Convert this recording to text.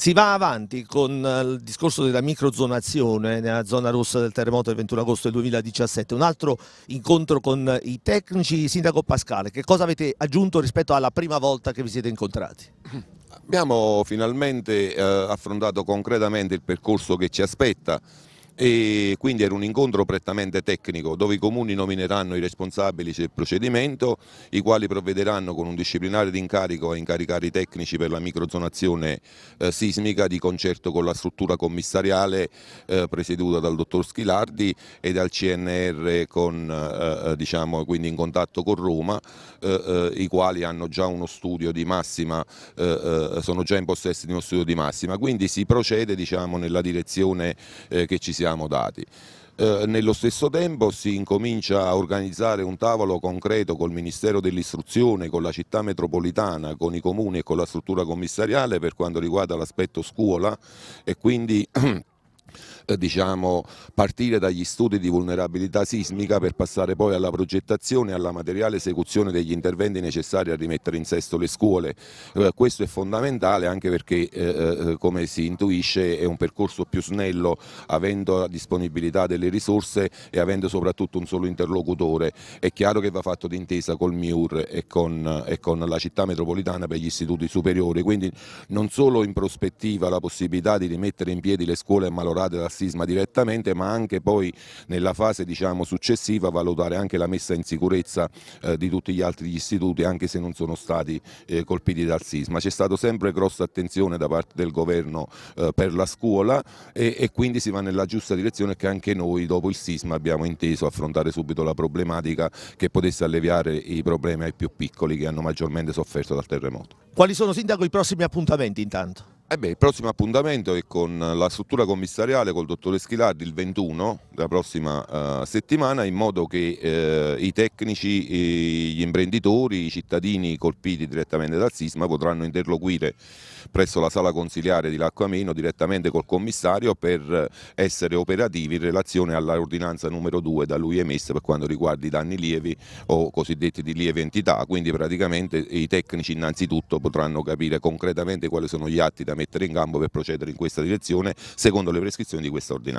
Si va avanti con eh, il discorso della microzonazione nella zona rossa del terremoto del 21 agosto del 2017, un altro incontro con i tecnici. Sindaco Pascale, che cosa avete aggiunto rispetto alla prima volta che vi siete incontrati? Abbiamo finalmente eh, affrontato concretamente il percorso che ci aspetta e quindi era un incontro prettamente tecnico dove i comuni nomineranno i responsabili del procedimento, i quali provvederanno con un disciplinare d'incarico a incaricare i tecnici per la microzonazione eh, sismica di concerto con la struttura commissariale eh, presieduta dal dottor Schilardi e dal CNR con, eh, eh, diciamo, quindi in contatto con Roma, eh, eh, i quali hanno già uno studio di massima, sono già in possesso di uno studio di massima, quindi si procede diciamo, nella direzione che ci siamo siamo dati. Eh, nello stesso tempo si incomincia a organizzare un tavolo concreto col Ministero dell'Istruzione, con la città metropolitana, con i comuni e con la struttura commissariale per quanto riguarda l'aspetto scuola e quindi Eh, diciamo, partire dagli studi di vulnerabilità sismica per passare poi alla progettazione e alla materiale esecuzione degli interventi necessari a rimettere in sesto le scuole. Eh, questo è fondamentale anche perché eh, come si intuisce è un percorso più snello avendo la disponibilità delle risorse e avendo soprattutto un solo interlocutore. È chiaro che va fatto d'intesa col MIUR e con, e con la città metropolitana per gli istituti superiori, quindi non solo in prospettiva la possibilità di rimettere in piedi le scuole ammalorate dal sisma direttamente ma anche poi nella fase diciamo, successiva valutare anche la messa in sicurezza eh, di tutti gli altri istituti anche se non sono stati eh, colpiti dal sisma. C'è stata sempre grossa attenzione da parte del governo eh, per la scuola e, e quindi si va nella giusta direzione che anche noi dopo il sisma abbiamo inteso affrontare subito la problematica che potesse alleviare i problemi ai più piccoli che hanno maggiormente sofferto dal terremoto. Quali sono Sindaco i prossimi appuntamenti intanto? Eh beh, il prossimo appuntamento è con la struttura commissariale, col dottore Schilardi il 21 della prossima uh, settimana, in modo che uh, i tecnici, gli imprenditori, i cittadini colpiti direttamente dal sisma potranno interloquire presso la sala consiliare di Lacquameno direttamente col commissario per essere operativi in relazione all'ordinanza numero 2 da lui emessa per quanto riguarda i danni lievi o cosiddetti di lieve entità, quindi praticamente i tecnici innanzitutto potranno capire concretamente quali sono gli atti da mettere in gambo per procedere in questa direzione secondo le prescrizioni di questa ordinanza.